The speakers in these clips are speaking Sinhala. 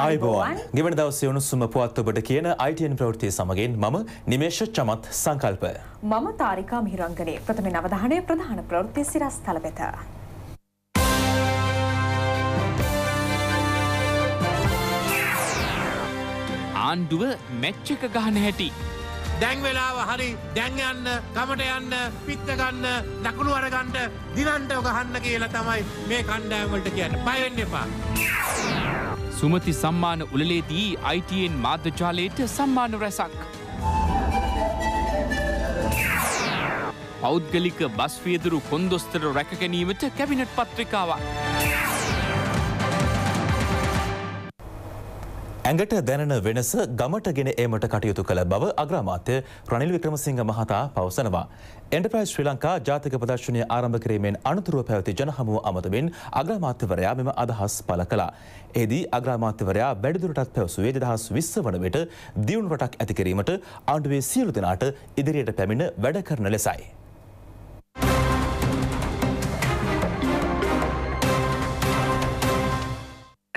අයිබෝන් ගෙවන දවසේ උණුසුම පුවත් ඔබට කියන ITN ප්‍රවෘත්තිය සමගින් මම නිමේෂ චමත් සංකල්ප. මම තාරිකා මිහිරංගනේ. ප්‍රථමයෙන් අවධානය ප්‍රධාන ප්‍රවෘත්ති සිරස්තල වෙත. ආණ්ඩුව මැච් එක ගහන හැටි. දැන් වෙලාව හරි දැන් යන්න කමට යන්න පිත්ත ගන්න දකුණු අරගන්න දිනන්ට ගහන්න කියලා තමයි මේ කණ්ඩායම් වලට කියන්නේ. බය වෙන්න එපා. සුමති සම්මාන උලලේදී අයිටයෙන් මාධ්‍යජාලයට සම්මාන රැසක්. පෞද්ගලික බස්වියදුරු කොන්දොස්තර රැකගැනීමට කැබිනට් පත්‍රිකාවක්. ඇඟට දැනෙන වෙනස ගමට ගෙන ඒමට කටයුතු කළ බව අග්‍රාමාත්‍ය රනිල් වික්‍රමසිංහ මහතා පවසනවා. එන්ටපයිස් ශ්‍රී ලංකා ජාතික ප්‍රදර්ශනය ආරම්භ කිරීමෙන් අනතුරුව පැවති ජනහමුව අමතමින් අග්‍රාමාත්‍යවරයා මෙම අදහස් පළ කළා. එහිදී අග්‍රාමාත්‍යවරයා වැඩිදුරටත් පැවසුවේ දෙදහස් විස්ස වන විට දියුණු රටක් ඇතිකිරීමට ආණ්ඩුවේ සියලු දෙනාට ඉදිරියට පැමිණ වැඩ කරන ලෙසයි.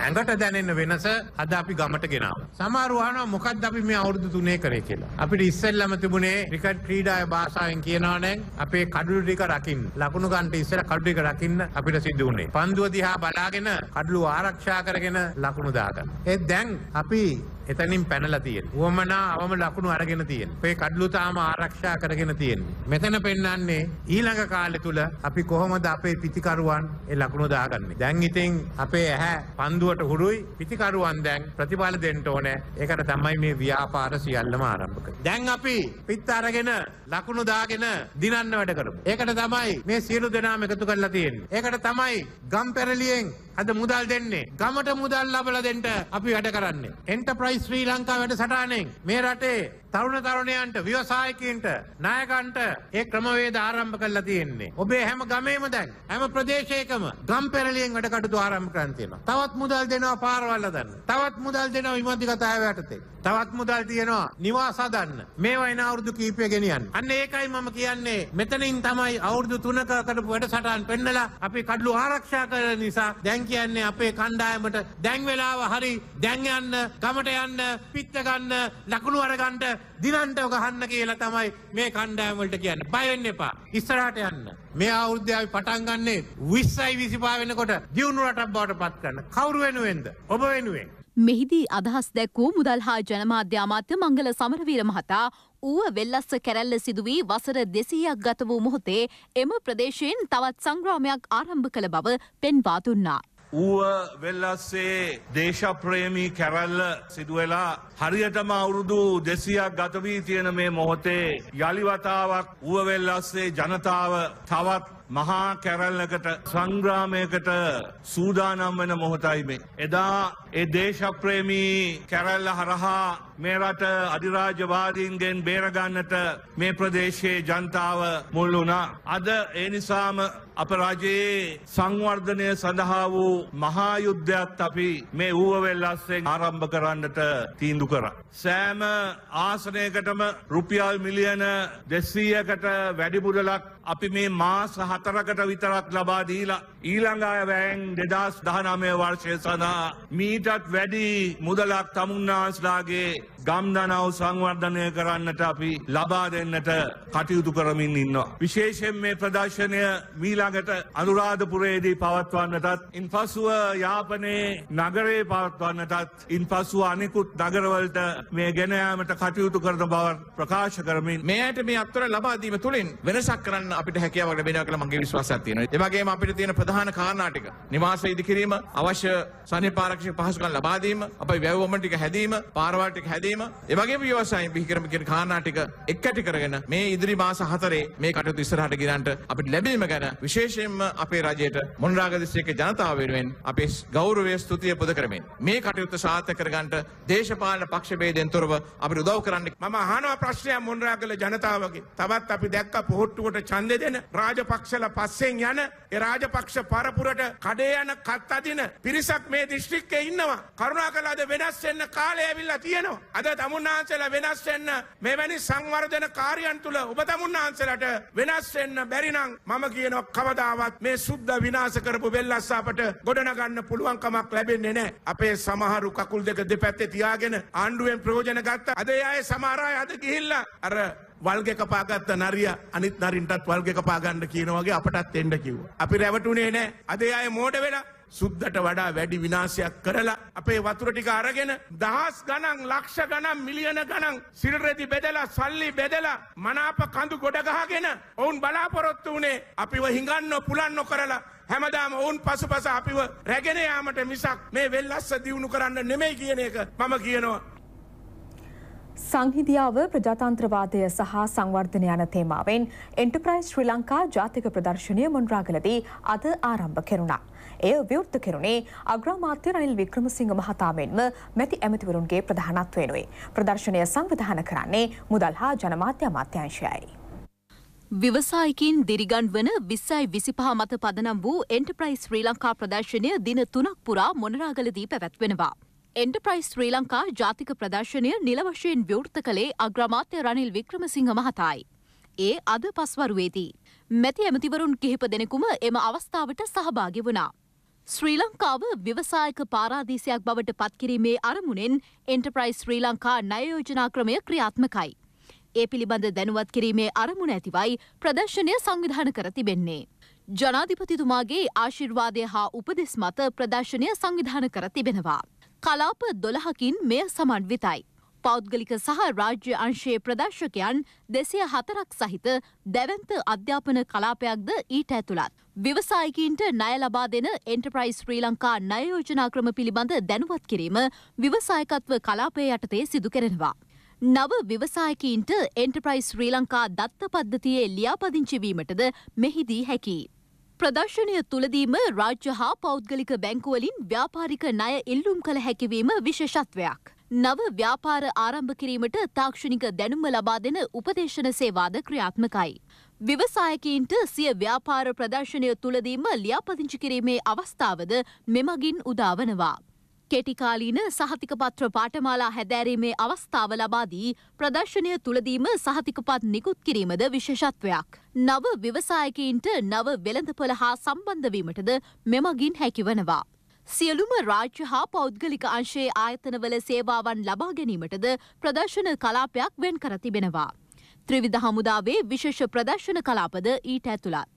ඇඟට දැනෙන්න වෙනස අද අපි ගමට ගෙනාව. සමාරුවාන මොකක්ද අපි මේ අවුරුදු තුනේ කරේ කියලා. අපිට ඉස්සෙල්ලම තිබුණේ ක්‍රිකට් ක්‍රීඩාය භාෂාවෙන් කියනවා නම් අපේ කඩළු ටික රකින්න. ලකුණු ගන්නට ඉස්සෙල්ල කඩළු ටික රකින්න අපිට සිද්ධ වුණේ. පන්දුව දිහා බලාගෙන කඩළු ආරක්ෂා කරගෙන ලකුණු දාගන්න. ඒ දැන් අපි එතනින් පැනලා තියෙන. උවමනා අවම ලකුණු අරගෙන තියෙන. ඔය කඩලුතාම ආරක්ෂා කරගෙන තියෙන්නේ. මෙතන පෙන්වන්නේ ඊළඟ කාලය තුල අපි කොහොමද අපේ පිතිකරුවන් ඒ ලකුණු දාගන්නේ. දැන් ඉතින් අපේ ඇහැ පන්දුවට හුරුයි පිතිකරුවන් දැන් ප්‍රතිඵල දෙන්න ඕනේ. ඒකට තමයි මේ ව්‍යාපාර සියල්ලම ආරම්භ කරන්නේ. දැන් අපි පිට අරගෙන ලකුණු දාගෙන දිනන්න වැඩ කරමු. ඒකට තමයි මේ සියලු දෙනාම එකතු කරලා තියෙන්නේ. ඒකට තමයි ගම්පැරලියෙන් අද මුදල් දෙන්නේ. ගමට මුදල් ලබලා දෙන්න අපි වැඩ කරන්නේ. එන්ටර්ප්‍රයිස් ශ්‍රී ලංකා වැඩ සටානෙන් මේ රටේ තරුණ තරුණයන්ට ව්‍යවසායකන්ට නායකන්ට ඒ ක්‍රමවේද ආරම්භ කල්ලා තියෙන්නේ. ඔබේ හැම ගමේම දැන් හැම ප්‍රදේශයකම ගම් පෙරලියෙන් වැඩ කටයුතු ආරම්භ කරන් තියෙනවා. තවත් මුදල් දෙනවා පාරවල් හදන්න. තවත් මුදල් දෙනවා විමති කතාව යටතේ. තවත් මුදල් තියෙනවා නිවාස හදන්න. මේවා එන අවුරුදු කීපය ගෙනියන්න. අන්න ඒකයි මම කියන්නේ මෙතනින් තමයි අවුරුදු 3ක කරපු වැඩසටහන් පෙන්නලා අපි කඩළු ආරක්ෂා කරන නිසා දැන් කියන්නේ අපේ කණ්ඩායමට දැන් වෙලාව හරි දැන් යන්න ගමට යන්න පිත්ත ගන්න ලකුණු අරගන්න දිනන්ටව ගහන්න කියලා තමයි මේ කණ්ඩායමවලට කියන්න බයවෙන්න එපා ඉස්සරහට යන්න මේ අවුරුද්‍යාව පටන්ගන්නේ විස්සයි විසිපා වෙනකොට දියුණු රටක් බවට පත් කරන්න කවුරු වෙනුවෙන්ද ඔබ වෙනුවෙන් මෙහිදී අදහස් දැක්වූ මුදල් හා ජනමාධ්‍ය අමාත්‍ය මංගල සමරවීර මහතා ඌව වෙල්ලස්ස කැරැල්ල සිදුවී වසර දෙසීයක් ගත වූ මොහොතේ එම ප්‍රදේශයෙන් තවත් සංග්‍රාමයක් ආරම්භ කළ බව පෙන්වා දුන්නා. ඌව වෙල්ලස්සේ දේශප්‍රේමී කැරල්ල සිදුවෙලා හරියටම අවුරුදු දෙසියක් ගතවී තියෙන මේ මොහොතේ යළිවතාවක් ඌව වෙල්ලස්සේ ජනතාව තවත් මහා කැරල්ලකට සංග්‍රාමයකට සූදානම් වෙන මොහොතයි මේ. එදා ඒ දේශප්‍රේමී කැරල්ල හරහා මේ රට අධිරාජවාදීන්ගෙන් බේරගන්නට මේ ප්‍රදේශයේ ජනතාව මුල් වුණා. අද ඒ නිසාම අප රජයේ සංවර්ධනය සඳහා වූ මහා යුද්ධයත් අපි මේ ඌවවෙල්ලස්සෙන් ආරම්භ කරන්නට තීන්දුව කරා. සෑම ආසනයකටම රුපියල් මිලියන 200කට වැඩි මුදලක් අපි මේ මාස හතරකට විතරක් ලබා දීලා ඊළඟාය වැෑන් දෙදස් දහනමය වර්ෂය සඳහා මීටත් වැඩි මුදලක් තමුන්නාස්ලාගේ ගම්දනව සංවර්ධනය කරන්නට අපි ලබා දෙන්නට කටයුතු කරමින් ඉන්නවා. විශේෂෙන් මේ ප්‍රදර්ශනය මීළඟට අනුරාධපුරයේදී පවත්වන්නටත් ඉන් පසුව යාපනයේ නගරේ පවත්වන්නටත් ඉන් පසුව අනෙකුත් නගරවලට මේ ගෙනයාමට කටයුතු කරන බව ප්‍රකාශ කරමින් මෙයට මේ අත්තර ලබාදීම තුළින් වෙනසක් කරන්න අපිට හැකියාවක් ලැබෙනවා කියලා මගේ විශ්වාසයක් තියෙනවා. ඒ වගේම අපිට තියෙන ප්‍රධාන කාරණා ටික නිවාස ඉදිකිරීම, අවශ්‍ය සනීපාරක්ෂක පහසුකම් ලබා දීම, අපේ වැව්වම ටික හැදීම, පාරවල් ටික හැදීම, ඒ වගේම ව්‍යවසායම් බිහිකරම කියන කාරණා ටික එකට කරගෙන මේ ඉදිරි මාස හතරේ මේ කටයුතු ඉස්සරහට ගෙනන්ට අපිට ලැබීම ගැන විශේෂයෙන්ම අපේ රජයට මොණරාගල දිස්ත්‍රික්කයේ ජනතාව වෙනුවෙන් අපේ ගෞරවය ස්තුතිය පුද කරමින් මේ කටයුතු සාර්ථක කරගන්න දේශපාලන පක්ෂ ભેදෙන් තොරව අපිට උදව් කරන්න මම අහනවා ප්‍රශ්නයක් මොණරාගල ජනතාවගේ තවත් අපි දැක්ක පොහොට්ටුවට කන්ද දෙන රාජපක්ෂල පස්සෙන් යන ඒ රාජපක්ෂ පරපුරට කඩේ යන කත් අදින පිරිසක් මේ දිස්ත්‍රික්කේ ඉන්නවා. කරුණාකරලා අද වෙනස් වෙන්න කාලය ඇවිල්ලා තියෙනවා. අද තමුන්නාන්සලා වෙනස් වෙන්න මෙවැනි සංවර්ධන කාර්යයන් තුල ඔබ තමුන්නාන්සලාට වෙනස් වෙන්න බැරි නම් මම කියනවා කවදාවත් මේ සුද්ධ විනාශ කරපු වෙල්ලස්ස අපට ගොඩනගන්න පුළුවන් කමක් ලැබෙන්නේ නැහැ. අපේ සමහරු කකුල් දෙක දෙපැත්තේ තියාගෙන ආණ්ඩුවෙන් ප්‍රයෝජන ගත්ත අද අය සමහර අය අද ගිහිල්ලා අර වල්ග කපාගත්ත නරිය අනිත් නරින්ටත් වල්ග කපාගන්න කියනවගේ අපටත් එන්න කිව්වා. අපි රැවටුනේ නෑ. අද ඒ අය මෝඩ වෙලා සුද්දට වඩා වැඩි විනාශයක් කරලා අපේ වතුර ටික අරගෙන දහස් ගණන් ලක්ෂ ගණන් මිලියන ගණන් සිල් රෙදි බෙදලා සල්ලි බෙදලා මනාප කඳු ගොඩ ගහගෙන ඔවුන් බලාපොරොත්තු වුණේ අපිව හිඟන්න පුලන්න කරලා හැමදාම ඔවුන් පසුපස අපිව රැගෙන යාමට මිසක් මේ වෙල්ලස්ස දියුණු කරන්න නෙමෙයි කියන එක මම කියනවා සංහිදියාව ප්‍රජාතන්ත්‍රවාදය සහ සංවර්ධනය යන තේමාවෙන් එන්ටර්ප්‍රයිස් ශ්‍රී ලංකා ජාතික ප්‍රදර්ශනය මොන්රාගලදී අද ආරම්භ කෙරුණා. එය ව්‍යෘත්ත කෙරුණේ අග්‍රාමාත්‍ය රනිල් වික්‍රමසිංහ මහතා මෙන්ම මැති ඇමතිවරුන්ගේ ප්‍රධානත්වයෙනුයි. ප්‍රදර්ශනය සංවිධාන කරන්නේ මුදල් හා ජනමාත්‍ය අමාත්‍යංශයයි. විවසායකින් දිරිගන් වන විස්සයි විසිපහ මත පදනම් වූ එන්ටර්ප්‍රයිස් ශ්‍රී ලංකා ප්‍රදර්ශනය දින තුනක් පුරා මොනරාගලදී පැවැත්වෙනවා. එන්ටප්‍රයිස් ශ්‍රී ලංකා ජාතික ප්‍රදර්ශනය නිල වශයෙන් ව්‍යෘර්ත කළේ අග්‍රමාත්‍ය රනිල් වික්‍රමසිංහ මහතායි. ඒ අද පස්වරුවේදී. මැති ඇමතිවරුන් කිහිප දෙනෙකුම එම අවස්ථාවට සහභාගි වුණා. ශ්‍රී ලංකාව ව්‍යවසායක පාරාදීසයක් බවට පත්කිරීමේ අරමුණෙන් එන්ටප්‍රයිස් ශ්‍රී ලංකා නයයෝජනා ක්‍රමය ක්‍රියාත්මකයි. ඒ පිළිබඳ දැනුවත් කිරීමේ අරමුණ ඇතිවයි ප්‍රදර්ශනය සංවිධාන කර තිබෙන්නේ. ජනාධිපතිතුමාගේ ආශිර්වාදය හා උපදෙස් මත ප්‍රදර්ශනය සංවිධාන කර තිබෙනවා. කලාප දොළහකින් මෙය සමන්විතයි. පෞද්ගලික සහ රාජ්‍ය අංශයේ ප්‍රදර්ශකයන් දෙසය හතරක් සහිත දැවන්ත අධ්‍යාපන කලාපයක්ද ඊට ඇතුළත්. විවසායකින්ට ණය ලබා දෙන එන්ටප්‍රයිස් ශ්‍රී ලංකා ණයයෝජනා ක්‍රම පිළිබඳ දැනුවත් කිරීම විවසායකත්ව කලාපය යටතේ සිදු කරෙනවා. නව විවසායකීන්ට එන්ටප්‍රයිස් ශ්‍රී ලංකා දත්ත පද්ධතියේ ලියාපදිංචිවීමටද මෙහිදී හැකි. ප්‍රදර්ශනය තුළදීම රාජ්‍ය හා පෞද්ගලික බැංකුවලින් ව්‍යාපාරික ණය ඉල්ලුම් කළ හැකිවීම විශේෂත්වයක්. නව ව්‍යාපාර ආරම්භ කිරීමට තාක්ෂණික දැනුම ලබා දෙන උපදේශන සේවාද ක්‍රියාත්මකයි. විවසායකීන්ට සිය ව්‍යාපාර ප්‍රදර්ශනය තුළදීම ලියාපදිංචි කිරීමේ අවස්ථාවද මෙමගින් උදාවනවා. කෙටිකාලීන සහතික පත්‍ර පාඨමාලා හැදෑරීමේ අවස්ථාව ලබාදී ප්‍රදර්ශනය තුළදීම සහතිකපත් නිකුත් කිරීමද විශේෂත්වයක්. නව ව්‍යවසායකයින්ට නව වෙළඳපොළ හා සම්බන්ධවීමටද මෙමගින් හැකිවනවා. සියලුම රාජ්‍ය හා පෞද්ගලික අංශයේ ආයතනවල සේවාවන් ලබා ගැනීමටද ප්‍රදර්ශන කලාපයක් වෙන් කර තිබෙනවා. ත්‍රිවිධ හමුදාවේ විශේෂ ප්‍රදර්ශන කලාපද ඊට ඇතුළත්.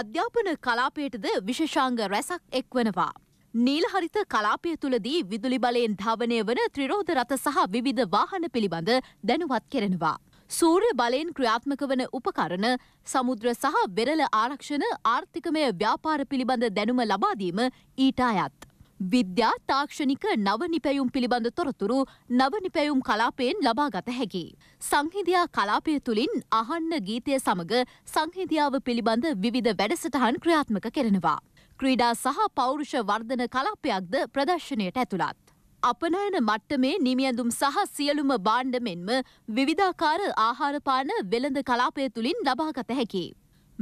අධ්‍යාපන කලාපයටද විශේෂාංග රැසක් එක්වනවා. නීලහරිත කලාපය තුළදී විදුලි බලයෙන් ධාවනය වන ත්‍රිරෝධ රථ සහ විවිධ වාහන පිළිබඳ දැනුවත් කෙරෙනවා. සූර්ය බලයෙන් ක්‍රියාත්මක වන උපකරණ සමුද්‍ර සහ වෙරළ ආරක්ෂණ ආර්ථිකමය ව්‍යාපාර පිළිබඳ දැනුම ලබාදීම ඊට අයත්. විද්‍යා තාක්ෂණික නවනිපැයුම් පිළිබඳ තොරතුරු නවනිපැයුම් කලාපයෙන් ලබාගත හැකි. සංහිදයා කලාපය තුළින් අහන්න ගීතය සමඟ සංහිදියාව පිළිබඳ විවිධ වැඩසටහන් ක්‍රියාත්මක කෙරෙනවා. ක්‍රීඩා සහ පෞරුෂ වර්ධන කලාපයක්ද ප්‍රදර්ශනයට ඇතුළත්. අපනයන මට්ටමේ නිමියඳුම් සහ සියලුම බාණ්ඩ මෙන්ම විවිධාකාර ආහාරපාන වෙළඳ කලාපය තුළින් ලබාගත හැකි.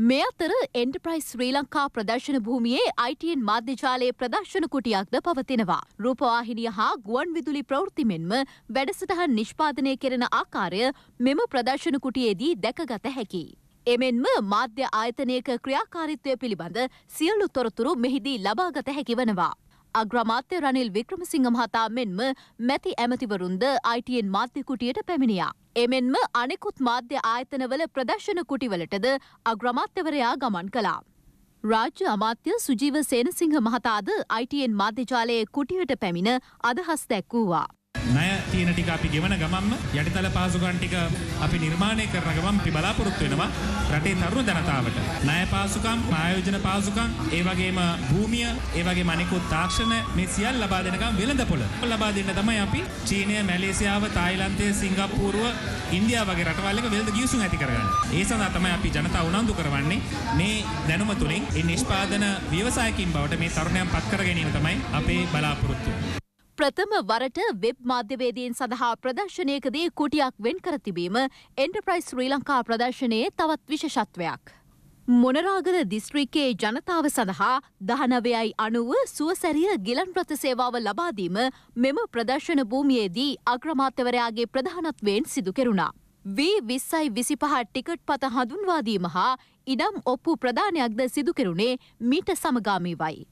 මේ අතර එන්ටප්‍රයිස් ශ්‍රී ලංකා ප්‍රදර්ශන භූමියේ අයිටන් මාධ්‍යජාලයේ ප්‍රදර්ශන කුටියක්ද පවතිනවා. රූපවාහිනිය හා ගුවන් විදුලි ප්‍රවෘත්ති මෙන්ම වැඩසටහන් නිෂ්පාදනය කෙරෙන ආකාරය මෙම ප්‍රදර්ශන කුටියේදී දැකගත හැකි. එමෙන්ම මාධ්‍ය ආයතනයක ක්‍රියාකාරිත්වය පිළිබඳ සියලු තොරතුරු මෙහිදී ලබාගත හැකිවනවා. අග්‍රමාත්‍ය රනිල් වික්‍රමසිංහ මහතා මෙන්ම මැති ඇමතිවරුන්ද අයිටයෙන් මාධ්‍ය කුටියට පැමිණියා. එමෙන්ම අනෙකුත් මාධ්‍ය ආයතනවල ප්‍රදර්ශන කුටිවලටද අග්‍රමාත්‍යවරයා ගමන් කළා. රාජ්‍ය අමාත්‍ය සුජීව සේනසිංහ මහතාද අයිටයෙන් මාධ්‍යජාලයේ කුටියට පැමිණ අදහස් දැක්වූවා. ණය තියෙන ටික අපි ගෙවන ගමන්ම යටිතල පහසුකම් ටික අපි නිර්මාණය කරන ගමන් අපි බලාපොරොත්තු වෙනවා රටේ තරුණ ජනතාවට ණය පහසුකම් ප්‍රායෝජන පහසුකම් ඒ වගේම භූමිය ඒ වගේම අනෙකුත් තාක්ෂණ මේ සියල්ල ලබා දෙන ගමන් වෙළඳපොළ ලබා දෙන්න තමයි අපි චීනය මැලේසියාව තායිලන්තය සිංගප්පූරුව ඉන්දියාව වගේ රටවල් එක වෙළඳ ගිවිසුම් ඇති කරගන්න ඒ සඳහා තමයි අපි ජනතාව උනන්දු කරවන්නේ මේ දැනුම තුලින් ඒ නිෂ්පාදන ව්‍යවසායකින් බවට මේ තරුණයන් පත් කර ගැනීම තමයි අපේ බලාපොරොත්තුව ප්‍රථම වරට වෙබ් මාධ්‍යවේදීන් සඳහා ප්‍රදර්ශනයකදී කුටියක් වෙන් කර තිබීම එන්ටප්‍රයිස් ශ්‍රී ලංකා ප්‍රදර්ශනයේ තවත් විශෂත්වයක්. මොනරාගල දිස්ත්‍රිකයේ ජනතාව සඳහා දහනවයයි අනුව සුවසැරිය ගිලන් ප්‍රත සේවාව ලබාදීම මෙම ප්‍රදර්ශන භූමියේදී අග්‍රමාත්‍යවරයාගේ ප්‍රධානත්වයෙන් සිදු කෙරුණා. වී විස්සයි විසිපහ ටිකට් පත හඳුන්වාදීම හා ඉඩම් ඔප්පු ප්‍රධානයක්ද සිදු කෙරුණේ මීට සමගාමීවයි.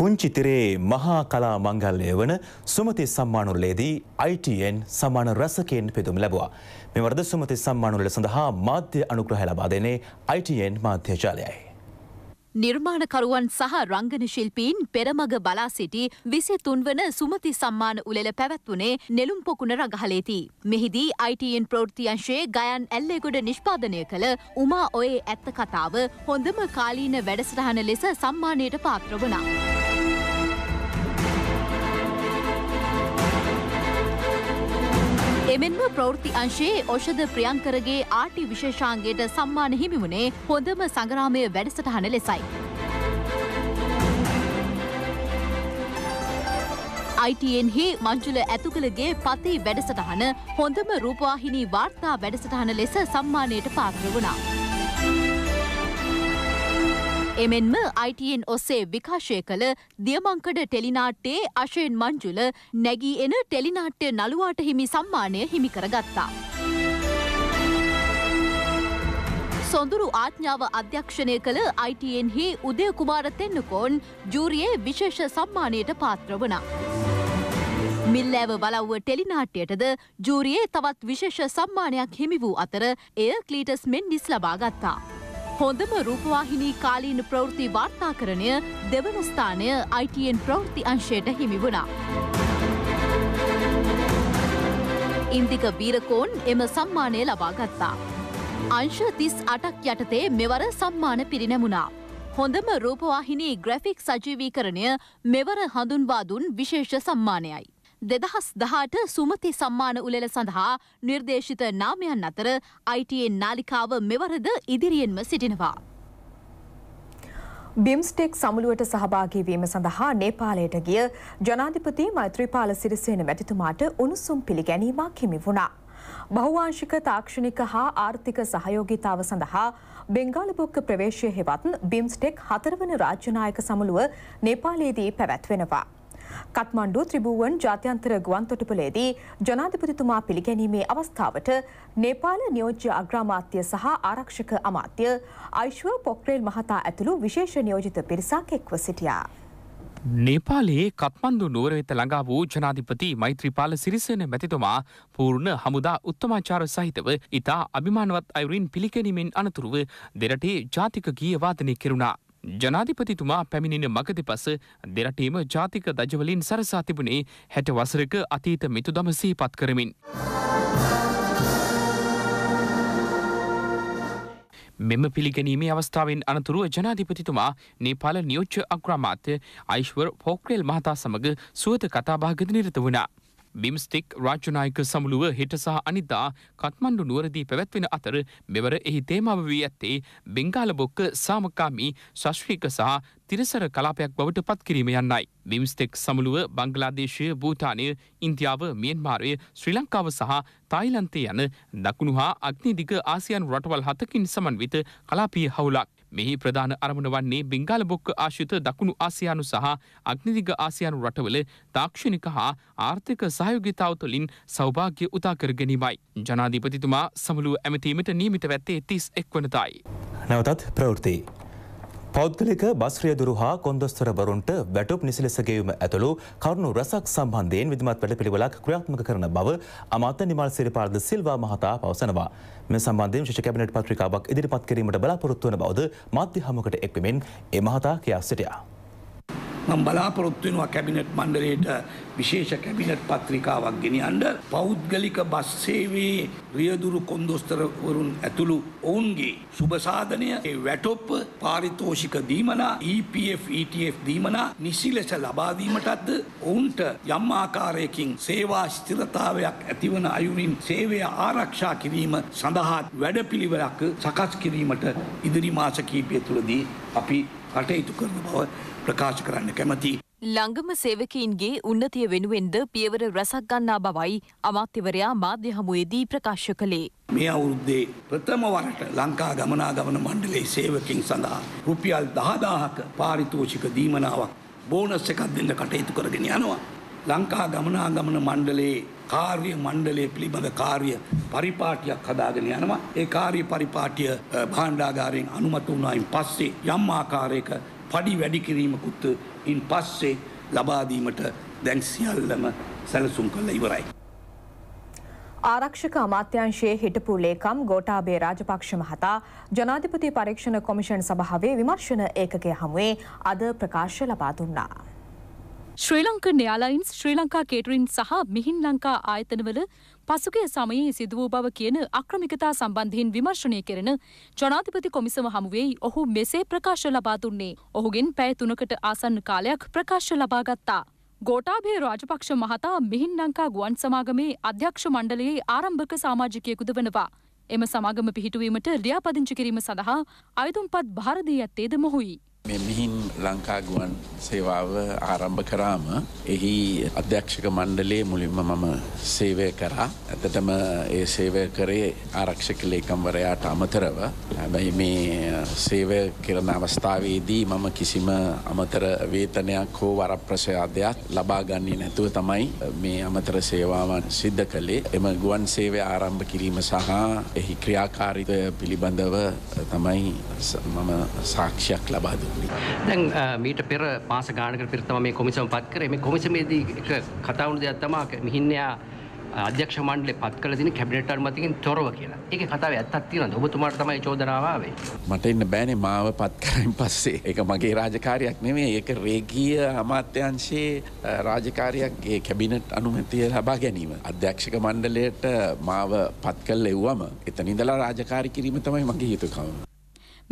පුංචි තිරේ මහා කලා මංගල්ලය වන සුමති සම්මානුල්ලේදී ITN සමාන රසකයෙන් පෙදුම් ලැබවා. මෙවරද සුමති සම්මානුල්ල සඳහා මාධ්‍ය අනුග්‍රහ ලබා දෙනේ ITN මාධ්‍යජාලයයි. නිර්මාණකරුවන් සහ රංගන ශිල්පීන් පෙරමග බලා සිටි විසි තුන්වන සුමති සම්මාන උළෙල පැවැත්වුණේ නෙළුම් පොකුණ රගහලේති. මෙහිදී ITN ප්‍රෘතියංශයේ ගයන් ඇල්ලෙගොඩ නිෂ්පාදනය කළ උමා ඔයේ ඇත්ත කතාව හොඳම කාලීන වැඩසටහන ලෙස සම්මානයට පාත්‍ර වනා. එමෙන්ම ප්‍රවෘත්ති අංශයේ ඔෂධ ප්‍රියංකරගේ ආටි විශේෂාංගයට සම්මාන හිමිවුණේ හොඳම සංග්‍රාමය වැඩසටහන ලෙසයි. ITන්හි මංජුල ඇතුකළගේ පති වැඩසටහන හොඳම රූපවාහිනී වාර්තා වැඩසටහන ලෙස සම්මානයට පාත්‍ර වුණා. එමෙන්ම අයිටන් ඔස්සේ විකාශය කළ දියමංකඩ ටෙලිනාට්ටේ අශයෙන් මංජුල නැගී එන ටෙලිනාට්‍ය නළුවාට හිමි සම්මානය හිමිකර ගත්තා. සොඳුරු ආඥාව අධ්‍යක්ෂණය කළ අයිටන් හි උදයකුමාර තෙන්නකෝන් ජූරියේ විශේෂ සම්මානයට පාත්‍ර වනා. මිල්ලෑව බලව්ව ටෙලිනාට්‍යයටද ජූරියේ තවත් විශේෂ සම්මානයක් හිමි වූ අතර එය කලීටස් මෙන් නිස් ලබා ගත්තා. හොඳම රූපවාහිනී කාලීන ප්‍රවෘති වාර්තාකරණය දෙවන ස්ථානය ITN ප්‍රවෘත්ති අංශයට හිමි වුණා. ඉන්දික වීරකෝන් එම සම්මානය ලබා ගත්තා. අංශ තිස් අටක් යටතේ මෙවර සම්මාන පිරිනැමුණා. හොඳම රූපවාහිනී ග්‍රැෆික් සජීවීකරණය මෙවර හඳුන්වාදුන් විශේෂ සම්මානයයි. දෙදහස් දහට සුමති සම්මාන උළෙල සඳහා නිර්දේශිත නාමයන් අතර අයිටයෙන් නාලිකාව මෙවරද ඉදිරියෙන්ම සිටිනවා. බිම්ස්ටෙක් සමුළුවට සහභාගීවීම සඳහා නේපාලයට ගිය ජනාධිපති මෛත්‍රීපාල සිරිසේන වැටිතුමාට උණුසුම් පිළිගැනීමක් හිමි වුණා. බහුවාංශික තාක්ෂණික හා ආර්ථික සහයෝගිතාව සඳහා බෙංගාලබොක්ක ප්‍රවේශය හෙවත් බිම්ස්ටෙක් හතරවන රාජ්‍යනායක සමුළුව නේපාලයේදී පැවැත්වෙනවා. කත්මණ්ඩු ත්‍රිභුවන් ජාත්‍යන්තර ගුවන්තොටුපලේදී ජනාධිපතිතුමා පිළිගැනීමේ අවස්ථාවට නේපාල නියෝජ්‍ය අග්‍රාමාත්‍ය සහ ආරක්ෂක අමාත්‍ය අයිශ්ව පොක්රේල් මහතා ඇතුළු විශේෂ නියෝජිත පිරිසක් එක්ව සිටියා. නේපාලයේ කත්මන්දු නුවර වෙත ළඟා වූ ජනාධිපති මෛත්‍රීපාල සිරිසේන මැතිතුමා පූර්ණ හමුදා උත්තමාචාර සහිතව ඉතා අභිමානවත් අයුරින් පිළිගැනීමෙන් අනතුරුව දෙරටේ ජාතික ගීය වාදනය කෙරුණා. ජනාධිපතිතුමා පැමිණෙන මගද පස දෙරටීම ජාතික දජවලින් සරසා තිබුණේ හැට වසරක අතීත මිතු දම සීපත් කරමින්. මෙම පිළිගැනීමේ අවස්ථාවෙන් අනතුරුව ජනාධිපතිතුමා නේපාල නියෝච්ච අග්‍රාමාත්‍ය අයිශ්වර් පෝක්‍රේල් මහතා සමඟ සුවත කතාභාගද නිරත වුණා. බිම්ස්ටික් රාජ්‍යනායක සමුළුව හෙට සහ අනිදා කත්මණ්ඩු නුවරදී පැවැත්වෙන අතර මෙවර එහි තේමාව වී ඇත්තේ බෙංගාලබොක්ක සාමකාමී ශශ්‍රීක සහ තිරසර කලාපයක් බවට පත්කිරීම යන්නයි. බිම්ස්ටෙක් සමුළුව බංගලාදේශය භූතානය ඉන්දියාව මියන්මාර්ය ශ්‍රී ලංකාව සහ තායිලන්තය යන දකුණු හා අග්නිදික ආසියන් රටවල් හතකින් සමන්විත කලාපිය හවුලක්. මෙහි ප්‍රධාන අරමුණ වන්නේ බිංගාල බොක්ක ආශ්‍රිත දකුණු ආසියානු සහ අග්නිදිග ආසියානු රටවල තාක්ෂණික හා ආර්ථික සහයෝගිතාව තුළින් සෞභාග්‍ය උතා කර ගැනීමයි. ජනාධිපතිතුමා සමුළුව ඇමතීමට නියමිත වැත්තේ තිස් එක් වනතයි. නැවතත් ප්‍රවෘතියි. පෞද්ගලික බස්්‍රියදුරු හා කොන්දොස්තරවරුන්ට වැටුප් නිසිලෙසගේවීම ඇතුළු කරුණු රසක් සම්බන්ධයෙන් විදිමත් වැඩ පිළිවෙලක් ක්‍රියාත්මක කරන බව අමාත නිමල් සිරිපාර්ද සිල්වා මහතා පවසනවා මෙ සම්බන්ධයෙන් ශිෂ කැබිනට පත්‍රිකාවක් ඉදිරිපත් කිරීමට බලාපොරොත්තුවන බවද මාධ්‍ය හමකට එක්වමින් ඒ මහතා කියා සිටියා. මම බලාපොරොත්තු වෙනවා කැබිනට් මණ්ඩලයට විශේෂ කැබිනට් පත්‍රිකාවක් ගෙනියන්න පෞද්ගලික බස් සේවයේ රියදුරු කොන්දොස්තරවරුන් ඇතුළු ඔවුන්ගේ සුබ සාධනය ඒ වැටොප්ප පාරිතෝෂික දීමනා EPF ETF දීමනා නිසි ලෙස ලබා දීමටත්ද ඔවුන්ට යම් ආකාරයකින් සේවා ස්ථිරතාවයක් ඇතිවන අයුරින් සේවය ආරක්ෂා කිරීම සඳහා වැඩපිළිවෙලක් සකස් කිරීමට ඉදිරි මාස කීපය තුළදී අපි කටයුතු කරන බව ප්‍රකාශ කරන්න කැමති. ළංගම සේවකීන්ගේ උන්නතිය වෙනුවෙන්ද පියවර රැසක් ගන්නා බවයි අමාත්‍යවරයා මාධ්‍ය හමුවේදී ප්‍රකාශ කළේ. මේ අවුරුද්දේ ප්‍රථම වරට ලංකා ගමනාගමන මණ්ඩලයේ සේවකින් සඳහා රුපියල් 10000ක පාරිතෝෂික දීමනාවක් බෝනස් එකක් දෙන්න කටයුතු කරගෙන යනවා. ලංකා ගමනාගමන මණ්ඩලයේ කාර්ය මණ්ඩලය පිළිබඳ කාර්ය පරිපාටියක් හදාගෙන යනවා. ඒ කාර්ය පරිපාටිය භාණ්ඩාගාරයෙන් අනුමත වුණායින් පස්සේ යම් ආකාරයක පඩි වැඩි කිරීමකුත් ඉන් පස්සේ ලබාදීමට දැන් සියල්ලම සැලසුම් කළ ඉවරයි. ආරක්ෂක අමාත්‍යංශයේ හිටපු ලේකම් ගෝටාබේ රාජපක්ෂ මහතා ජනාධිපති පරීක්ෂණ කොමිෂන් සභාවේ විමර්ශන ඒකකය හමුවේ අද ප්‍රකාශ ලබා දුන්නා. ශ්‍රී ලංකන් එයාලයින්ස් ශ්‍රී ලංකා කේටරින් සහ මිහින් ලංකා ආයතනවල පසුගේ සමයේ සිදු වූ බව කියන අක්‍රමිකතා සම්බන්ධයෙන් විමර්ශනය කෙරෙන ජනාධිපති කොමිසම හමුවෙයි ඔහු මෙසේ ප්‍රකාශ ලබා දුන්නේ. ඔහුගෙන් පැය තුනකට ආසන්න කාලයක් ප්‍රකාශ ලබාගත්තා. ගෝටාභය රාජපක්ෂ මහතා මිහින් ලංකා ගුවන් සමාගමේ අධ්‍යක්ෂ මණ්ඩලයේ ආරම්භක සාමාජිකයෙකුද වනවා. එම සමාගම පිහිටුවීමට ලියාපදිංචි කිරීම සඳහා අයතුම්පත් භාරදී ඇත්තේද මොහුයි. මේ මිහින් ලංකාගුවන් සේවාව ආරම්භ කරාම එහි අධ්‍යක්ෂක මණ්ඩලේ මුලින්ම මම සේවය කරා. ඇතටම ඒ සේවය කරේ ආරක්ෂක ලේකම්වරයාට අමතරව. හැබැයි මේ සේවය කරන අවස්ථාවේදී මම කිසිම අමතර වේතනයක් හෝ වරප්‍රසයාදයක් ලබා ගන්නේ නැතුව තමයි මේ අමතර සේවාවන් සිද්ධ කළේ. එම ගුවන් සේවය ආරම්භ කිරීම සහ එහි ක්‍රියාකාරිතය පිළිබඳව තමයි මම සාක්ෂයක් ලබාදුන්. දැන් මීට පෙර මාස ගානකට පෙර තමයි මේ කොමිසම පත් කරේ. මේ කොමිසමේදී එක කතා වුණු දෙයක් තමයි මිහින්යා අධ්‍යක්ෂ මණ්ඩලේ පත් කළ දින කැබිනට් අනුමැතිකින් තොරව කියලා. ඒකේ කතාවේ ඇත්තක් තියෙනවද? ඔබතුමාට තමයි චෝදනාව ආවේ. මට ඉන්න බෑනේ මාව පත් කරමින් පස්සේ. ඒක මගේ රාජකාරියක් නෙමෙයි. ඒක රේගීය අමාත්‍යාංශයේ රාජකාරියක් ඒ කැබිනට් අනුමැතිය ලබා ගැනීම. අධ්‍යක්ෂක මණ්ඩලයට මාව පත් කළ එව්වම එතන ඉඳලා රාජකාරී කිරීම තමයි මගේ යුතුකම.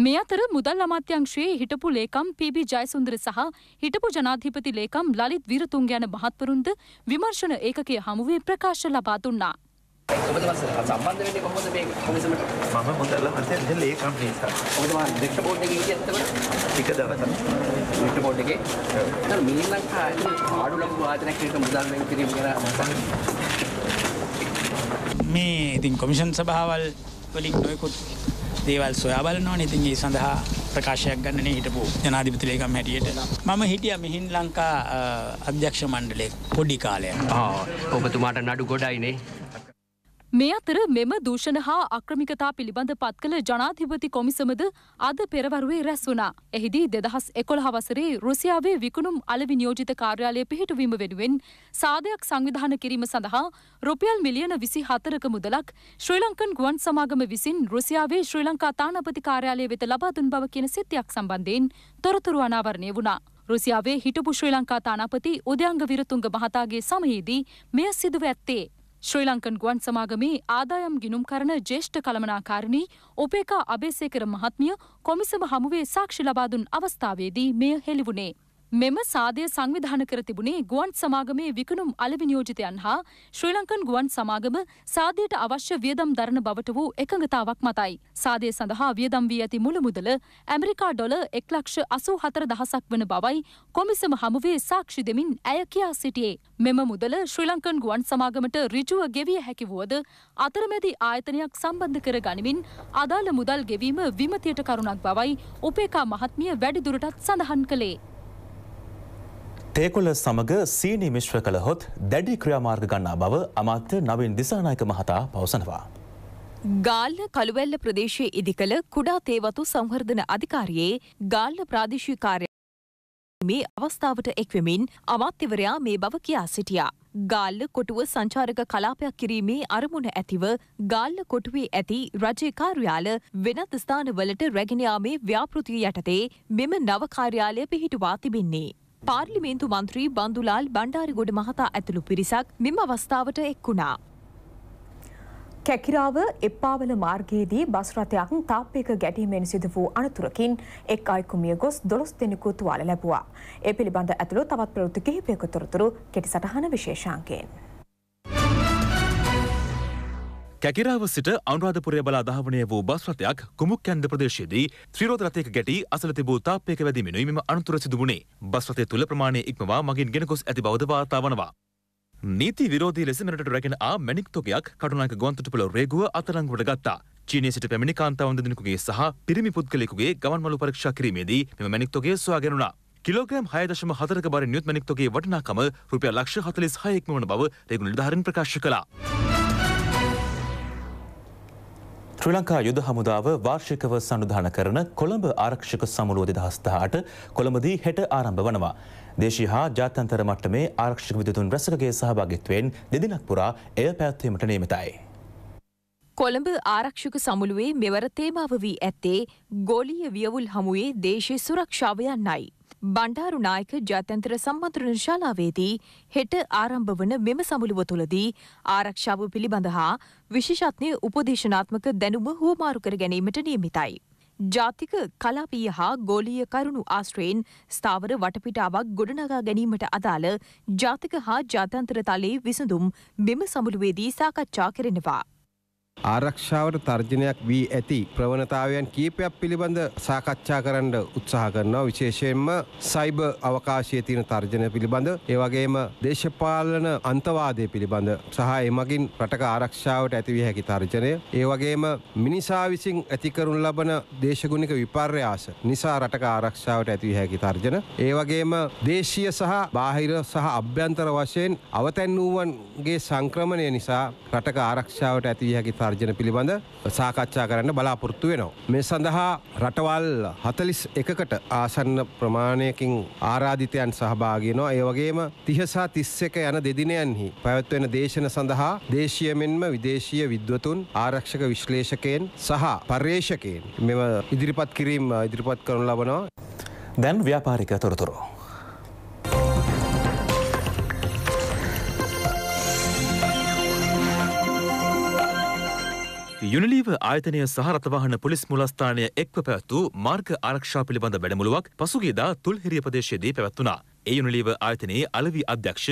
මේ අතර මුදල් අමාත්‍යංශයේ හිටපු ලේකම් පීබි ජයසුන්දර සහ හිටපු ජනාධිපති ලේකම් ලලිත් විරතුංග යන මහත්වරුන්ද විමර්ශන ඒකකයේ හමුවේ ප්‍රකාශ ලබා දුන්නා. ඔබ සම්බන්ධ වෙන්නේ කොහොමද මේ කොමිසමට? මම මුදල් අමාත්‍යංශයේ ලේකම් නිසා. ඔබ තමයි ඩිරෙක්ටර් බෝඩ් එකේ ඉන්නේ ඇත්තටම. ටික දවසක් ඩිරෙක්ටර බෝඩ් එකේ. දැන් මේ ලංකා ආඩු ලබු වාදනයක් කියන මුදල් වෙන් කිරීම ගැන මේ ඉතින් කොමිෂන් සභාවල් වලින් නොයෙකුත් දේවල් සොයා බලනවා ඉතින් ඒ සඳහා ප්‍රකාශයක් ගන්නන හිටපු ජනාධිපතිලේකම් හැටියට මම හිටිය මෙහින් ලංකා අධ්‍යක්ෂ මණ්ඩලෙක් පොඩි කාලය ඔබතුමාට නඩු ගොඩයිනේ මේ අතර මෙම දූෂණ හා අක්‍රමිකතා පිළිබඳ පත් කළ ජනාධිපති කොමිසමද අද පෙරවරුවේ රැස් වුණා. එහිදී දෙදහස් එකොළහ වසරේ රුසියාවේ විකුණුම් අලවි නියෝජිත කාර්යාලය පිහිටුවීම වෙනුවෙන් සාධයක් සංවිධාන කිරීම සඳහා රුපියල් මිලියන විසි හතරක මුදලක් ශ්‍රී ලංකන් ගුවන් සමාගම විසින් රුසියාවේ ශ්‍රී ලංකා තානාපති කාර්යාලය වෙත ලබා දුන් බව කියන සිද්ධියක් සම්බන්ධයෙන් තොරතුරු අනාවරණය වුණා. රුසියාවේ හිටපු ශ්‍රී ලංකා තානාපති උදයංග විරතුංග මහතාගේ සමයේදී මෙය සිදුව ඇත්තේ. ශ්‍රී ලංකන් ගුවන් සමාගමේ ආදායම් ගිනුම් කරන ජේෂ්ඨ කළමනාකාරණී ඔපේකා අබේසේකර මහත්මිය කොමිසම හමුවේ සාක්ෂි ලබාදුන් අවස්ථාවේදී මෙය හෙළිවුණේ. මෙම සාදය සංවිධාන කර තිබුණේ ගුවන් සමාගමේ විකුණුම් අලවි නියෝජිතයන් හා ශ්‍රී ලංකන් ගුවන් සමාගම සාදයට අවශ්‍ය වියදම් දරන බවට වූ එකඟතාවක් මතයි. සාදය සඳහා වියදම් වී ඇති මුළු මුදල ඇමරිකා ඩොල එක් ලක්ෂ අසූ හතර දහසක් වන බවයි කොමිසම හමුවේ සාක්ෂි දෙමින් ඇය කියා සිටියේ. මෙම මුදල ශ්‍රී ලංකන් ගුවන් සමාගමට ඍජුව ගෙවිය හැකි වුවද අතරමැදි ආයතනයක් සම්බන්ධ කර ගනිමින් අදාළ මුදල් ගෙවීම විමතියට කරුණක් බවයි උපේකා මහත්මිය වැඩිදුරටත් සඳහන් කළේ. තේකොළ සමග සීනි මිශ්‍ර කළහොත් දැඩි ක්‍රියාමාර්ග ගන්නා බව අමාත්‍ය නවින් දිසානායක මහතා පවසනවා. ගාල්ල කළුවැල්ල ප්‍රදේශයේ ඉදිකළ කුඩා තේවතු සංවර්ධන අධිකාරියේ ගාල්ල ප්‍රාදේශීය කාර්ය මේ අවස්ථාවට එක්වමින් අමාත්‍යවරයා මේ බව කියා සිටියා. ගාල්ල කොටුව සංචාරක කලාපයක් කිරීමේ අරමුණ ඇතිව ගාල්ල කොටුවේ ඇති රජය කාර්යාල වෙනත් ස්ථානවලට රැගෙනයාමේ ව්‍යාපෘතිය යටතේ මෙම නව කාර්යාලය පිහිටුවා තිබෙන්නේ. පාර්ලිමේන්තු මන්ත්‍රී බන්දුලාල් බණ්ඩාරිගොඩ මහතා ඇතුළු පිරිසක් මෙම අවස්ථාවට එක් වුණා. කැකිරාව එප්පාවල මාර්ගයේදී බස් රථයක් තාප්පයක ගැටීමෙන් සිදු වූ අනතුරකින් එක් අයෙකු මිය ගොස් 12 දෙනෙකු තුවාල ලැබුවා. ඒ පිළිබඳ ඇතුළු තවත් ප්‍රවෘත්ති කිහිපයක තොරතුරු කෙටි සටහන විශේෂාංකයෙන්. කැකිරාව සිට අනුරාධපුරය බලා දහවනය වූ බස් රථයක් කුමුක් කැන්ද ප්‍රදේශයේදී ත්‍රීරෝධ රථයක ගැටී අසල තිබූ තාප්පයක වැදීමෙනුයි මෙම අනතුර සිදු වුණේ. බස් රථය තුල ප්‍රමාණය ඉක්මවා මගින් ගෙන ගොස් ඇති බවද වාර්තා වනවා. නීති විරෝධී ලෙස මෙරටට රැගෙන ආ මැණික් තොගයක් කටුනායක ගුවන්තොටුපළ රේගුව අත්අඩංගුවට ගත්තා. චීනයේ සිට පැමිණි කාන්තාවන් දෙදෙනෙකුගේ සහ පිරිමි පුද්ගලයෙකුගේ ගමන්මළු පරීක්ෂා කිරීමේදී මෙම මැණික් තොගය සොයාගෙන උනා. කිලෝග්‍රෑම් 6.4ක බරින් නියුත් මැණික් තොගයේ වටිනාකම රුපියල් ලක්ෂ 46ක්ම වන බව රේගු නිලධාරීන් ප්‍රකාශ කළා. ශ්‍රී ලංකා යුද හමුදාව වාර්ෂිකව සඳුධාන කරන කොළඹ ආරක්ෂක සමුළුව දෙදහස්ථාට කොළඹදී හෙට ආරම්භ වනවා. දේශී හා ජාතන්තර මට්ටමේ ආරක්ෂක විදුතුන් රැසකගේ සහභාගිත්වයෙන් දෙදිනක් පුරා එය පැත්වීමට නීමතයි. කොළඹ ආරක්ෂක සමුළුවේ මෙවර තේමාව වී ඇත්තේ ගොලිය වියවුල් හමුවේ දේශය සුරක්ෂාව යන්නයි. බණ්ඩාරුනායක ජාත්‍යන්තර සම්මන්ත්‍රණ ශාලාවේදී හෙට ආරම්භ වන මෙම සමුළුව තුළදී ආරක්ෂාව පිළිබඳ හා විශේෂඥ උපදේශනාත්මක දැනුම හුවමාරු කර ගැනීමට නියමිතයි. ජාතික කලාපීය හා ගෝලීය කරුණු ආශ්‍රයෙන් ස්ථාවර වටපිටාවක් ගොඩනගා ගැනීමට අදාළ ජාතික හා ජාත්‍යන්තර තලයේ විසඳුම් මෙම සමුළුවේදී සාකච්ඡා කරනවා. ආරක්ෂාවට තර්ජනයක් වී ඇති ප්‍රවණතාවයන් කීපයක් පිළිබඳ සාකච්ඡා කරන්න උත්සාහ කරනවා විශේෂයෙන්ම සයිබ අවකාශය තියෙන තර්ජනය පිළිබඳ ඒවගේම දේශපාලන අන්තවාදය පිළිබඳ සහ එමගින් රටක ආරක්ෂාවට ඇතිවිය හැකි තර්ජනය ඒවගේම මිනිසා විසින් ඇතිකරුන් ලබන දේශගුණික විපර්යාස නිසා රටක ආරක්ෂාවට ඇතිවිය හැකි තර්ජන ඒවගේම දේශීය සහ බාහිර සහ අභ්‍යන්තර වශයෙන් අවතැන් වූවන්ගේ සංක්‍රමණය නිසා රටක ආරක්ෂාවට ඇතිවිය හැකි තර්ජන පිළිබඳ සාකච්ඡා කරන්න බලාපොරොත්තු වෙනවා. මේ සඳහා රටවල් හතලිස් එකකට ආසන්න ප්‍රමාණයකින් ආරාධිතයන් සහභාගනවා ඒ වගේම තිහසා තිස්සක යන දෙදිනයන්හි පැවැත්වෙන දේශන සඳහා දේශය මෙන්ම විදේශීය විද්වතුන් ආරක්ෂක විශ්ලේෂකයෙන් සහ පර්යේෂකයෙන් මෙම ඉදිරිපත් කිරීම ඉදිරිපත් කරනු ලබනවා. දැන් ව්‍යාපාරික තොරතුරෝ. යුනිලීව ආයතනය සහ රථවාහන පොලිස් මුලස්ථානය එක්ව පැවැත්වූ මාර්ග ආරක්ෂා පිළිබඳ වැඩමුළුවක් පසුගේදා තුල්හිරිය ප්‍රදේශයේදී පැවැත්වුණා. ඒ යුනිලීව ආයතනයේ අලවි අධ්‍යක්ෂ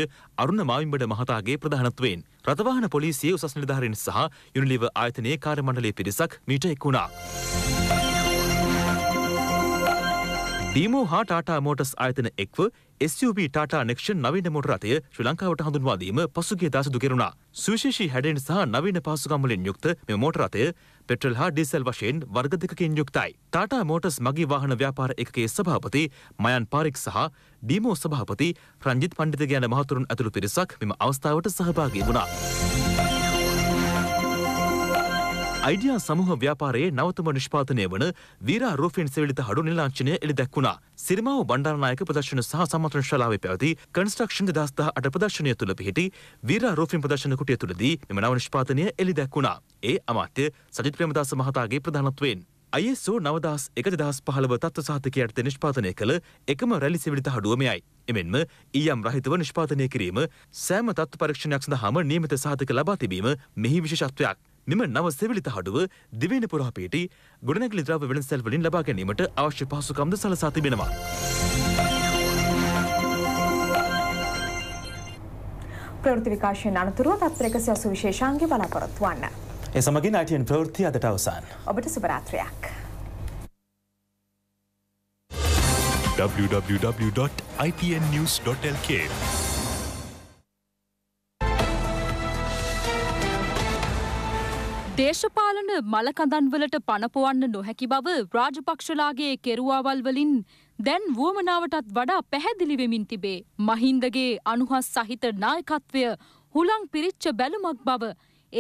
අරුණ මාවිම්බඩ මහතාගේ ප්‍රධානත්වයෙන් රථවාහන පොලිසියේ උසස් නිලධාරීන් සහ යුනිලීව ආයතනයේ කාර්යමණ්ඩලයේ පිරිසක් මීට එක් වුණා. ඩීමෝ හා ටාටා මෝටස් ආයතන එක්ව SUV ටාටා නෙක්ෂන් නවීන මොටර රථය ශ්‍රී ලංකාවට හඳුන්වා දීම පසුගිය දාසදු කෙරුණා. සුවිශේෂී හැඩයෙන් සහ නවීන පහසුකම් වලින් යුක්ත මේ මොටර රථය පෙට්‍රල් හා ඩීසල් වශයෙන් වර්ග දෙකකින් යුක්තයි. ටාටා මෝටර්ස් මගී වාහන ව්‍යාපාර ඒකකයේ සභාපති මයන් පාරික් සහ ඩීමෝ සභාපති රංජිත් පණ්ඩිත ගැන මහතුරුන් ඇතුළු පිරිසක් මෙම අවස්ථාවට සහභාගී වුණා. අයිඩියා සමහ ව්‍යාපාරයේ නවතම නිෂ්පාතනය වන වීරා රෝෆින් සෙවිලිත හඩු නිලාංචනය එළි දැක්වුණා. සිරිමාව බණ්ඩාරනායක ප්‍රදර්ශන සහ සමන්ත්‍රණ ශලාවේ පැවති කන්ස්ට්‍රක්ෂන් 2018 ප්‍රදර්ශනය තුළ පිහිටි වීරා රෝෆින් ප්‍රදර්ශන කුටිය තුළදී මෙම නව නිෂ්පාතනය එළි දැක්වුණා. ඒ අමාත්‍ය සජිත් ප්‍රේමදාස මහතාගේ ප්‍රධානත්වයෙන් ISO 9001-2015 තත්ත්ව සාධකයේ යටතේ නිෂ්පාදනය කළ එකම රැලි සෙවිලිත හඩුව මෙයයි. එමෙන්ම ඊයම් රහිතව නිෂ්පාදනය කිරීම සෑම තත්ත්ව පරීක්ෂණයක් සඳහාම නියමිත සාධක ලබා තිබීම මෙහි විශේෂත්වයක්. මෙම නව සෙවිලිත හඩුව දිවයින පුරාපේටි ගොඩනැගිලි ද්‍රව්‍ය වෙළඳසැල් වලින් ලබා ගැනීමට අවශ්‍ය පහසුකම්ද සලසා තිබෙනවා. ප්‍රවෘත්ති විකාශයෙන් අනතුරුව තත්ත්‍ර 180 විශේෂාංගي බලාපොරොත්තු වන්න. ඒ සමගින් ITN ප්‍රවෘත්ති අදට අවසන්. ඔබට සුබ රාත්‍රියක්. www.itnnews.lk දේශපාලන මලකඳන්වලට පණපොවන්න නොහැකි බව රාජපක්ෂලාගේ කෙරුවාවල් වලින් දැන් වුවමනාවටත් වඩා පැහැදිලි වෙමින් තිබේ. මහින්දගේ අනුහස් සහිත නායකත්වය හුලං පිරිච්ච බැලුමක් බව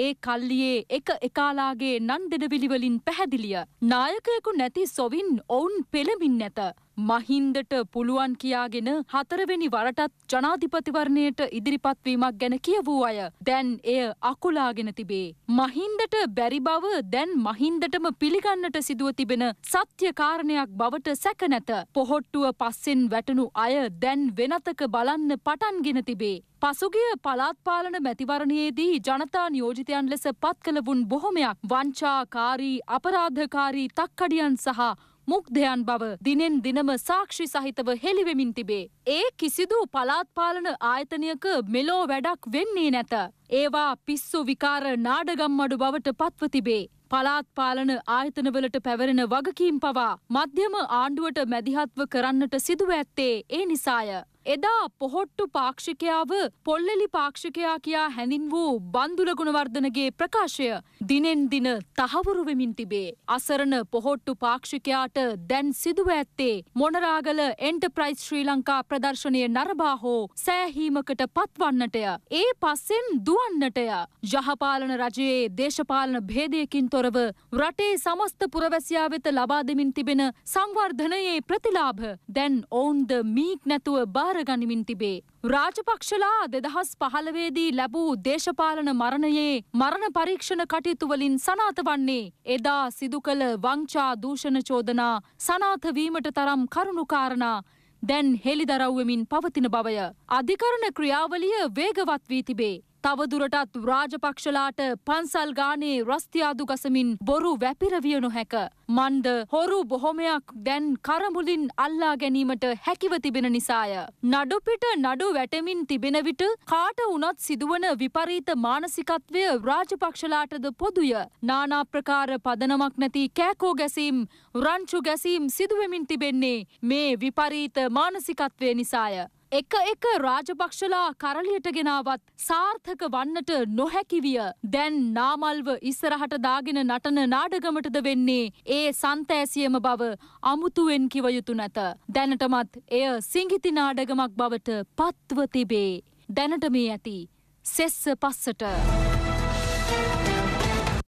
ඒ කල්ලියේ එක එකාලාගේ නන් දෙඩවිලිවලින් පැහැදිලිය. නායකයකු නැති සොවින් ඔවුන් පෙළමින් නැත. මහින්දට පුළුවන් කියාගෙන හතරවෙනි වරටත් ජනාධිපතිවරණයට ඉදිරිපත් වීමක් ගැන කියවූ අය දැන් එය අකුලාගෙන තිබේ. මහින්දට බැරි බව දැන් මහින්දටම පිළිගන්නට සිදුව තිබෙන සත්‍ය කාරණයක් බවට සැක නැත. පොහොට්ටුව පස්සෙන් වැටුණු අය දැන් වෙනතක බලන්න පටන්ගෙන තිබේ. පසුගිය පලාත්පාලන මැතිවරණයේදී ජනතා නියෝජිතයන් ලෙස පත් කළ වුන් බොහොමයක් වංචාකාරී අපරාධකාරී තක්කඩියන් සහ මුක්දයන් බව දිනෙන් දිනම සාක්ෂි සහිතව හෙළිවෙමින් තිබේ. ඒ කිසිදු පලාත්පාලන ආයතනයක මෙලෝ වැඩක් වෙන්නේ නැත. ඒවා පිස්සු විකාර නාඩගම්මඩු බවට පත්ව තිබේ. පලාත්පාලන ආයතනවලට පැවරෙන වගකීම් පවා මධ්‍යම ආණ්ඩුවට මැදිහත්ව කරන්නට සිදුව ඇත්තේ ඒ නිසාය. එදා පොහොට්ටු පාක්ෂිකයාව පොල්ලෙලි පාක්ෂිකයා කියා හැඳින් වූ බන්දුල ගුණවර්ධනගේ ප්‍රකාශය දිනෙන් දින තහවුරු වෙමින් තිබේ. අසරණ පොහොට්ටු පාක්ෂිකයාට දැන් සිදුව ඇත්තේ මොනරාගල එන්ටර්ප්‍රයිස් ශ්‍රී ලංකා ප්‍රදර්ශනය නරඹා හෝ සෑහීමකට පත්වන්නටය. ඒ පස්සෙන් දුවන්නටය. යහපාලන රජයේ දේශපාලන භේදයකින් තොරව රටේ සමස්ත පුරවැසියා වෙත ලබා දෙමින් තිබෙන සංවර්ධනයේ ප්‍රතිලාභ දැන් ඔවුන්ද මීක් නැතුව බාර හදාරගනිමින් තිබේ. රාජපක්ෂලා දෙදහස් පහළවේදී ලැබූ දේශපාලන මරණයේ මරණ පරීක්ෂණ කටයුතුවලින් සනාත වන්නේ. එදා සිදු කළ වංචා දූෂණ චෝදනා සනාතවීමට තරම් කරුණුකාරණා දැන් හෙළිදරව්වමින් පවතින බවය. අධිකරණ ක්‍රියාවලිය වේගවත් වී තිබේ. තවදුරටත් රාජපක්ෂලාට පන්සල් ගානේ රස්තියාදු ගසමින් බොරු වැපිරවිය නොහැක. මන්ද හොරු බොහොමයක් දැන් කරමුලින් අල්ලා ගැනීමට හැකිව තිබෙන නිසාය. නඩුපිට නඩු වැටමින් තිබෙන විට කාට වුණත් සිදුවන විපරීත මානසිකත්වය රාජපක්ෂලාටද පොදුය. නානා ප්‍රකාර පදනමක් නැති කෑකෝ ගැසීම් රංචු ගැසීම් සිදුවමින් තිබෙන්නේ මේ විපරීත මානසිකත්වය නිසාය. එක එක රාජපක්ෂලා කරලියට ගෙනාවත් සාර්ථක වන්නට නොහැකිවිය. දැන් නාමල්ව ඉස්සරහට දාගෙන නටන නාඩගමටද වෙන්නේ ඒ සන්තෑසියම බව අමුතුවෙන් කිව යුතු නැත. දැනටමත් එය සිංහිති නාඩගමක් බවට පත්ව තිබේ. දැනට මේ ඇති සෙස්ස පස්සට.